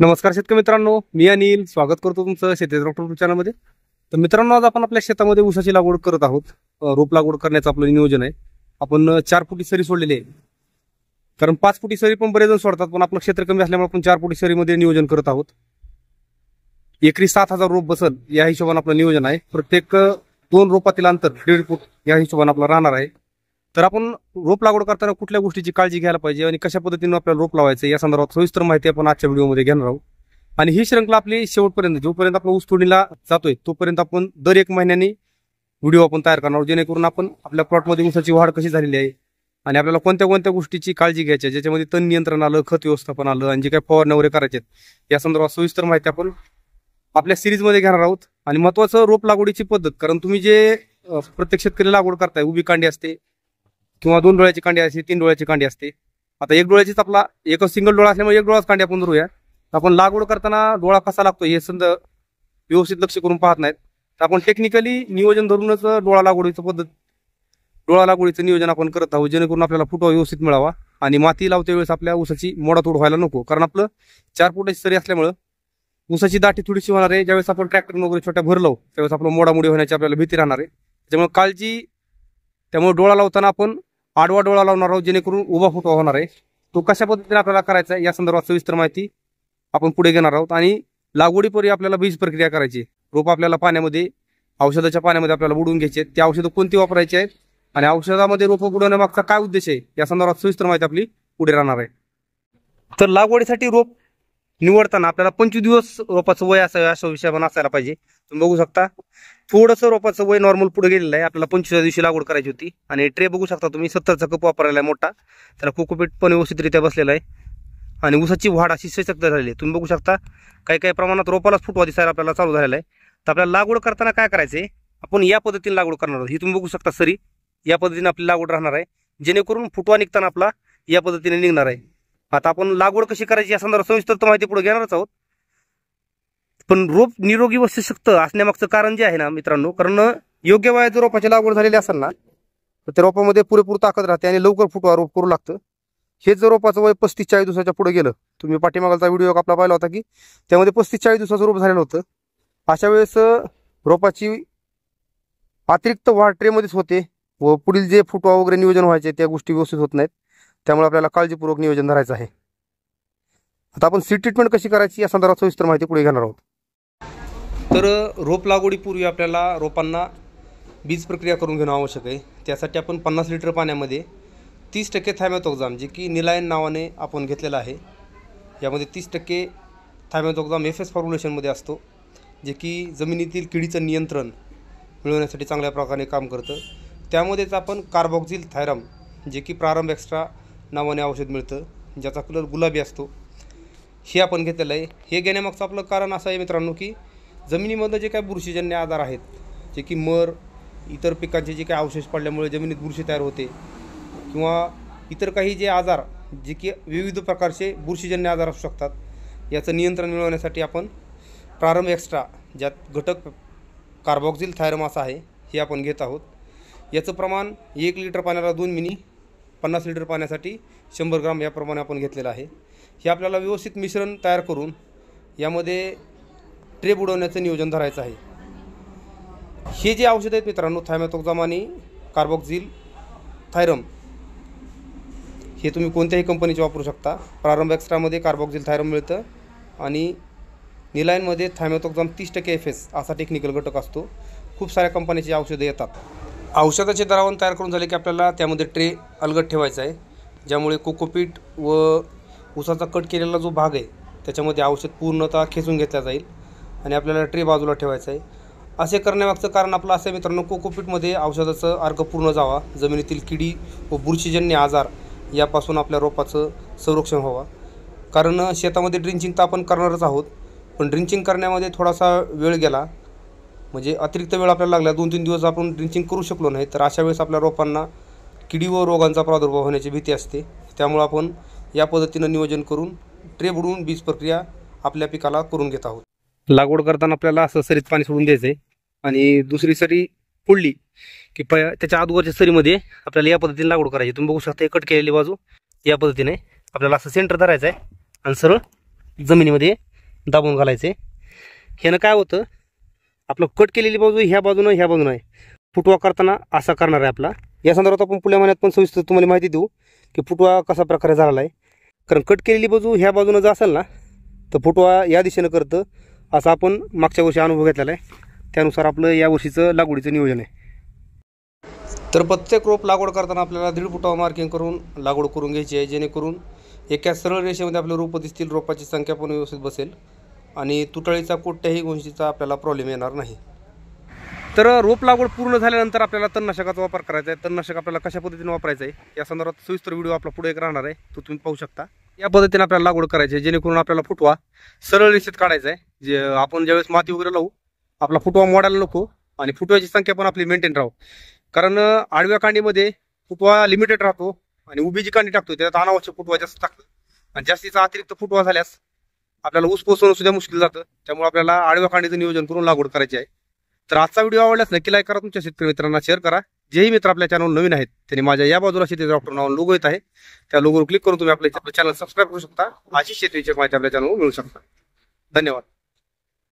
नमस्कार शेतकरी मित्रांनो मी अनिल स्वागत करतो तुमचं शेती डॉक्टर चॅनलमध्ये तर मित्रांनो आज आपण आपल्या शेतामध्ये ऊसाची लागवड करत आहोत रोप लागवड करण्याचं आपलं नियोजन आहे आपण चार फुटी सरी सोडलेली आहे कारण पाच फुटी सरी पण बरेच जण सोडतात पण आपलं क्षेत्र कमी असल्यामुळे आपण चार फुटी सरीमध्ये नियोजन करत आहोत एकरी सात हजार रोप बसल या हिशोबाने आपलं नियोजन आहे प्रत्येक दोन रोपातील अंतर दीड फूट या हिशोबाने आपलं राहणार आहे तर आपण रोप लागवड करताना कुठल्या गोष्टीची काळजी घ्यायला पाहिजे आणि कशा पद्धतीनं आपल्याला रोप लावायचं या संदर्भात सविस्तर माहिती आपण आजच्या व्हिडिओमध्ये घेणार आहोत आणि ही श्रंखला आपली शेवटपर्यंत जोपर्यंत आपण ऊस तोडणीला जातोय तोपर्यंत आपण दर एक महिन्याने व्हिडिओ आपण तयार करणार आहोत जेणेकरून आपण आपल्या प्लॉटमध्ये ऊसाची वाढ कशी झालेली आहे आणि आपल्याला कोणत्या कोणत्या गोष्टीची काळजी घ्यायची आहे ज्याच्यामध्ये तण नियंत्रण आलं खत व्यवस्थापन आलं आणि जे काही फवारण्या वगैरे करायचे या संदर्भात सविस्तर माहिती आपण आपल्या सिरीजमध्ये घेणार आहोत आणि महत्वाचं रोप लागवडीची पद्धत कारण तुम्ही जे प्रत्येक शेतकरी लागवड करताय उभी कांडी असते किंवा दोन डोळ्याची कांडी असते तीन डोळ्याची कांडी असते आता एक डोळ्याचीच आपला एक सिंगल डोळा असल्यामुळे एक डोळाच कांडी आपण धरूया आपण लागवड करताना डोळा कसा लागतो हे संद व्यवस्थित लक्ष करून पाहत नाहीत तर आपण टेक्निकली नियोजन धरूनच डोळा लागवडीचं पद्धत डोळा लागवडीचं नियोजन आपण करत आहोत जेणेकरून आपल्याला फुटवा व्यवस्थित मिळावा आणि माती लावते वेळेस आपल्या ऊसाची तोड व्हायला नको कारण आपलं चार फुटाची सरी असल्यामुळं ऊसाची दाटी थोडीशी होणार आहे ज्यावेळेस आपण ट्रॅक्टर वगैरे छोट्या भरलो त्यावेळेस आपलं मोडामोडी होण्याची आपल्याला भीती राहणार आहे त्यामुळे काळजी त्यामुळे डोळा लावताना आपण आडवा डोळा लावणार आहोत जेणेकरून उभा फोटो होणार आहे तो कशा पद्धतीने आपल्याला करायचा आहे या संदर्भात सविस्तर माहिती आपण पुढे घेणार आहोत आणि लागवडीपूर्वी आपल्याला बीज प्रक्रिया करायची रोप आपल्याला पाण्यामध्ये औषधाच्या पाण्यामध्ये आपल्याला बुडून घ्यायचे ते औषधं कोणती वापरायची आहेत आणि औषधामध्ये रोपं बुडवण्यामागचा काय उद्देश आहे या संदर्भात सविस्तर माहिती आपली पुढे राहणार आहे तर लागवडीसाठी रोप निवडताना आपल्याला पंचवीस दिवस रोपाचं वय असावं अशा विषय पण असायला पाहिजे तुम्ही बघू शकता थोडंसं रोपाचं वय नॉर्मल पुढे गेलेलं आहे आपल्याला पंचवीस दिवशी लागवड करायची होती आणि ट्रे बघू शकता तुम्ही सत्तरचा कप वापरायला आहे मोठा त्याला कोकोपीट पण व्यवस्थितरित्या बसलेला आहे आणि ऊसाची वाढ अशी सशक्त झालेली आहे तुम्ही बघू शकता काही काही प्रमाणात रोपालाच फुटवा दिसायला आपल्याला चालू झालेला आहे तर आपल्याला लागवड करताना काय करायचं आपण या पद्धतीने लागवड करणार आहोत ही तुम्ही बघू शकता सरी या पद्धतीने आपली लागवड राहणार आहे जेणेकरून फुटवा निघताना आपला या पद्धतीने निघणार आहे आता आपण लागवड कशी करायची या संदर्भात सविस्तर माहिती पुढे घेणारच आहोत पण रोप निरोगी व सशक्त असण्यामागचं कारण जे आहे ना मित्रांनो कारण योग्य वयात जर रोपाची लागवड झालेली असेल ना तर त्या रोपामध्ये पुरेपूर ताकद राहते आणि लवकर फुटवा रोप करू लागतं हे जर रोपाचं वय पस्तीस चाळीस दिवसाच्या पुढे गेलं तुम्ही पाठीमागालचा व्हिडिओ आपला पाहिला होता की त्यामध्ये पस्तीस चाळीस दिवसाचं रोप झालेलं होतं अशा वेळेस रोपाची अतिरिक्त वाढ ट्रेमध्येच होते व पुढील जे फुटवा वगैरे नियोजन व्हायचे त्या गोष्टी व्यवस्थित होत नाहीत त्यामुळे आपल्याला काळजीपूर्वक नियोजन धरायचं आहे आता आपण सी ट्रीटमेंट कशी करायची या संदर्भात सविस्तर माहिती पुढे घेणार आहोत तर रोप लागवडीपूर्वी आपल्याला रोपांना बीज प्रक्रिया करून घेणं आवश्यक आहे त्यासाठी आपण पन्नास लिटर पाण्यामध्ये तीस टक्के थायमॅथोक्झाम जे की निलायन नावाने आपण घेतलेलं आहे यामध्ये तीस टक्के थायमॅथोक्झाम एफ एस फॉर्म्युलेशनमध्ये असतो जे की जमिनीतील किडीचं नियंत्रण मिळवण्यासाठी चांगल्या प्रकारे काम करतं त्यामध्येच आपण कार्बॉक्झिल थायरम जे की प्रारंभ एक्स्ट्रा नावाने औषध मिळतं ज्याचा कलर गुलाबी असतो हे आपण घेतलेलं आहे हे घेण्यामागचं आपलं कारण असं आहे मित्रांनो की जमिनीमध्ये जे काय बुरशीजन्य आजार आहेत जे की मर इतर पिकांचे जे काही अवशेष पडल्यामुळे जमिनीत बुरशी तयार होते किंवा इतर काही जे आजार जे की विविध प्रकारचे बुरशीजन्य आजार असू शकतात याचं नियंत्रण मिळवण्यासाठी आपण प्रारंभ एक्स्ट्रा ज्यात घटक कार्बॉक्झिल थायरमास आहे हे आपण घेत आहोत याचं प्रमाण एक लिटर पाण्याला दोन मिनी पन्नास लिटर पाण्यासाठी शंभर ग्राम याप्रमाणे आपण घेतलेलं आहे हे आपल्याला व्यवस्थित मिश्रण तयार करून यामध्ये ट्रेप उडवण्याचं नियोजन धरायचं आहे हे जे औषध आहेत मित्रांनो आणि कार्बोक्झिल थायरम हे तुम्ही कोणत्याही कंपनीचे वापरू शकता प्रारंभ एक्स्ट्रामध्ये कार्बोक्झिल थायरम मिळतं आणि निलाईनमध्ये थायमॅथोक्झाम तीस टक्के एफ एस असा टेक्निकल घटक असतो खूप साऱ्या कंपनीची औषधं येतात औषधाचे द्रावण तयार करून झाले की आपल्याला त्यामध्ये ट्रे अलगट ठेवायचं आहे ज्यामुळे कोकोपीट व उसाचा कट केलेला जो भाग आहे त्याच्यामध्ये औषध पूर्णतः खेचून घेतला जाईल आणि आपल्याला ट्रे बाजूला ठेवायचं आहे असे करण्यामागचं कारण आपलं असं आहे मित्रांनो कोकोपीटमध्ये औषधाचं अर्घ पूर्ण जावा जमिनीतील किडी व बुरशीजन्य आजार यापासून आपल्या रोपाचं संरक्षण व्हावा कारण शेतामध्ये ड्रिंचिंग तर आपण करणारच आहोत पण ड्रिंचिंग करण्यामध्ये थोडासा वेळ गेला म्हणजे अतिरिक्त वेळ आपल्याला लागला दोन तीन दिवस आपण ड्रिंचिंग करू शकलो नाही तर अशा वेळेस आपल्या रोपांना किडी व रोगांचा प्रादुर्भाव होण्याची भीती असते त्यामुळं आपण या पद्धतीनं नियोजन करून ट्रे बुडवून बीज प्रक्रिया आपल्या पिकाला करून घेत आहोत लागवड करताना आपल्याला असं सरीत पाणी सोडून द्यायचं आणि दुसरी सरी पुढली की त्याच्या अगोदरच्या सरीमध्ये आपल्याला या पद्धतीने लागवड करायची तुम्ही बघू शकता कट केलेली बाजू या पद्धतीने आपल्याला असं सेंटर धरायचं आहे आणि सरळ जमिनीमध्ये दाबून घालायचं आहे ह्यानं काय होतं आपलं कट केलेली बाजू ह्या बाजूनं ह्या बाजूनं आहे फुटवा करताना असा करणार आहे आपला या संदर्भात आपण पुढल्या महिन्यात पण सविस्तर तुम्हाला माहिती देऊ की फुटवा कसा प्रकारे झालेला आहे कारण कट केलेली बाजू ह्या बाजूनं जर असेल ना तर फुटवा या दिशेनं करतं असा आपण मागच्या वर्षी अनुभव घेतलेला आहे त्यानुसार आपलं या वर्षीचं लागवडीचं नियोजन आहे तर प्रत्येक रोप लागवड करताना आपल्याला दीड फुटावर मार्किंग करून लागवड करून घ्यायची आहे जेणेकरून एका सरळ रेषेमध्ये आपले रोपं दिसतील रोपाची संख्या पण व्यवस्थित बसेल आणि तुटळीचा कुठल्याही गोष्टीचा आपल्याला प्रॉब्लेम येणार नाही तर रोप लागवड पूर्ण झाल्यानंतर आपल्याला तणनाशकाचा वापर करायचा आहे तणनाशक आपल्याला कशा पद्धतीने वापरायचं आहे या संदर्भात सविस्तर व्हिडिओ आपला पुढे एक राहणार आहे तो तुम्ही पाहू शकता या पद्धतीने आपल्याला लागवड करायची आहे जेणेकरून आपल्याला फुटवा सरळ रेषेत काढायचा आहे जे आपण ज्यावेळेस माती वगैरे लावू आपला फुटवा मोडायला नको आणि फुटव्याची संख्या पण आपली मेंटेन राहू कारण आडव्या कांडीमध्ये फुटवा लिमिटेड राहतो आणि उभी जी कांडी टाकतो त्यात अनावश्यक फुटवा जास्त टाकतो आणि जास्तीचा अतिरिक्त फुटवा झाल्यास आपल्याला ऊस पोचवणं सुद्धा मुश्किल जातं त्यामुळे आपल्याला आडव्या कांडीचं नियोजन करून लागवड करायची आहे तर आजचा व्हिडिओ आवडल्यास नक्की लाईक करा तुमच्या शेतकरी मित्रांना शेअर करा जेही मित्र आपल्या चॅनल नवीन आहेत त्यांनी माझ्या या बाजूला शेती डॉक्टर नाव लोगो येत आहे त्या लोगोवर क्लिक करून तुम्ही आपल्या चॅनल सबस्क्राईब करू शकता अशी शेतीची माहिती आपल्या चॅनलवर मिळू शकता धन्यवाद